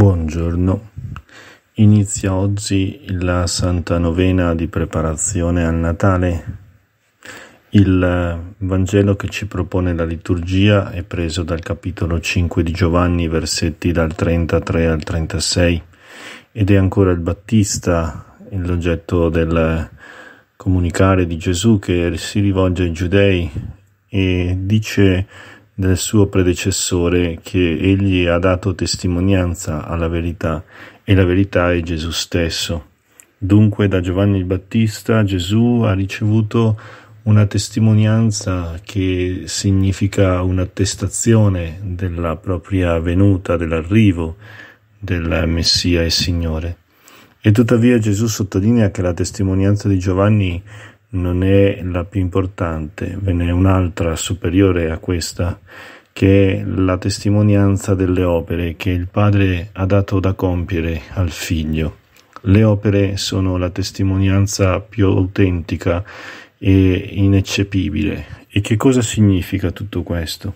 Buongiorno, inizia oggi la Santa Novena di preparazione al Natale. Il Vangelo che ci propone la liturgia è preso dal capitolo 5 di Giovanni, versetti dal 33 al 36, ed è ancora il Battista l'oggetto del comunicare di Gesù che si rivolge ai giudei e dice del suo predecessore che egli ha dato testimonianza alla verità e la verità è Gesù stesso. Dunque da Giovanni il Battista Gesù ha ricevuto una testimonianza che significa un'attestazione della propria venuta, dell'arrivo del Messia e Signore. E tuttavia Gesù sottolinea che la testimonianza di Giovanni non è la più importante, ve n'è un'altra superiore a questa, che è la testimonianza delle opere che il padre ha dato da compiere al figlio. Le opere sono la testimonianza più autentica e ineccepibile. E che cosa significa tutto questo?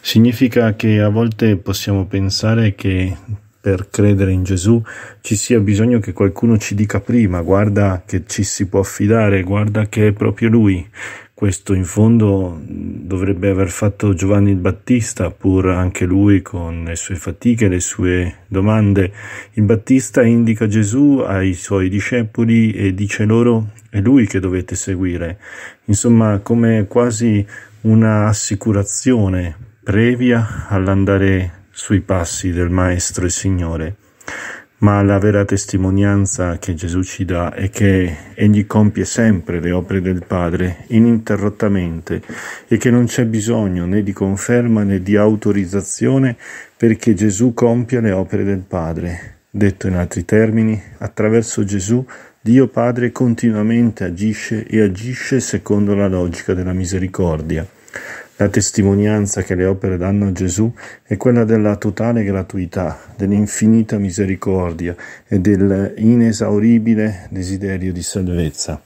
Significa che a volte possiamo pensare che per credere in Gesù ci sia bisogno che qualcuno ci dica prima, guarda che ci si può affidare, guarda che è proprio lui. Questo in fondo dovrebbe aver fatto Giovanni il Battista, pur anche lui con le sue fatiche, le sue domande. Il Battista indica Gesù ai suoi discepoli e dice loro è lui che dovete seguire. Insomma, come quasi una assicurazione previa all'andare sui passi del Maestro e Signore, ma la vera testimonianza che Gesù ci dà è che Egli compie sempre le opere del Padre ininterrottamente e che non c'è bisogno né di conferma né di autorizzazione perché Gesù compia le opere del Padre. Detto in altri termini, attraverso Gesù Dio Padre continuamente agisce e agisce secondo la logica della misericordia. La testimonianza che le opere danno a Gesù è quella della totale gratuità, dell'infinita misericordia e dell'inesauribile desiderio di salvezza.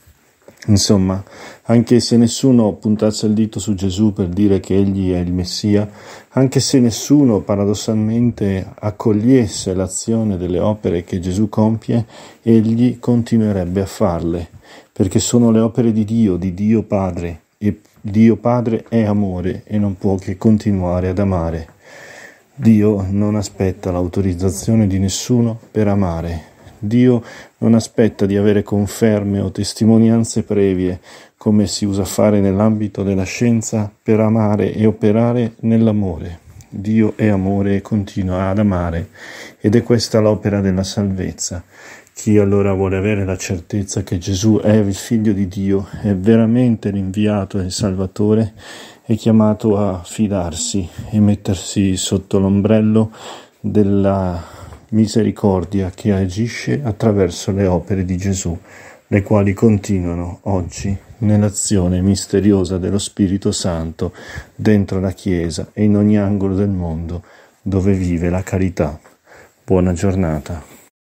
Insomma, anche se nessuno puntasse il dito su Gesù per dire che egli è il Messia, anche se nessuno paradossalmente accogliesse l'azione delle opere che Gesù compie, egli continuerebbe a farle, perché sono le opere di Dio, di Dio Padre, e Dio Padre è amore e non può che continuare ad amare. Dio non aspetta l'autorizzazione di nessuno per amare. Dio non aspetta di avere conferme o testimonianze previe, come si usa fare nell'ambito della scienza, per amare e operare nell'amore. Dio è amore e continua ad amare ed è questa l'opera della salvezza chi allora vuole avere la certezza che Gesù è il Figlio di Dio, è veramente l'inviato e il Salvatore, è chiamato a fidarsi e mettersi sotto l'ombrello della misericordia che agisce attraverso le opere di Gesù, le quali continuano oggi nell'azione misteriosa dello Spirito Santo dentro la Chiesa e in ogni angolo del mondo dove vive la carità. Buona giornata.